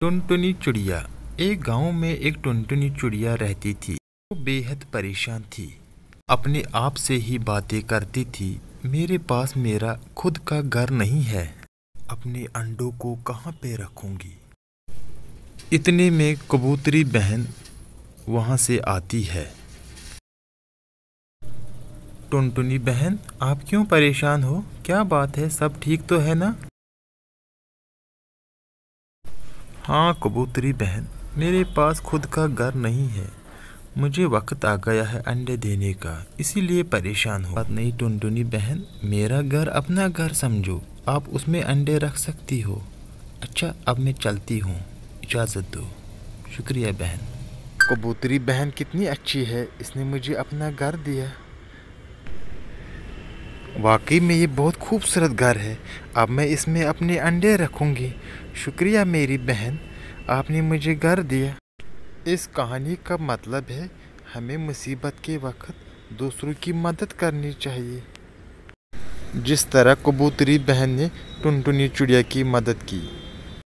टुनटुनी चुड़िया एक गांव में एक टुनटुनी चुड़िया रहती थी वो बेहद परेशान थी अपने आप से ही बातें करती थी मेरे पास मेरा खुद का घर नहीं है अपने अंडों को कहाँ पे रखूँगी इतने में कबूतरी बहन वहाँ से आती है टुनटुनी बहन आप क्यों परेशान हो क्या बात है सब ठीक तो है ना हाँ कबूतरी बहन मेरे पास खुद का घर नहीं है मुझे वक्त आ गया है अंडे देने का इसीलिए परेशान हो बात नहीं टुनटुनी बहन मेरा घर अपना घर समझो आप उसमें अंडे रख सकती हो अच्छा अब मैं चलती हूँ इजाज़त दो शुक्रिया बहन कबूतरी बहन कितनी अच्छी है इसने मुझे अपना घर दिया वाकई में ये बहुत खूबसूरत घर है अब मैं इसमें अपने अंडे रखूँगी शुक्रिया मेरी बहन आपने मुझे घर दिया इस कहानी का मतलब है हमें मुसीबत के वक्त दूसरों की मदद करनी चाहिए जिस तरह कबूतरी बहन ने टुनटुनी चिड़िया की मदद की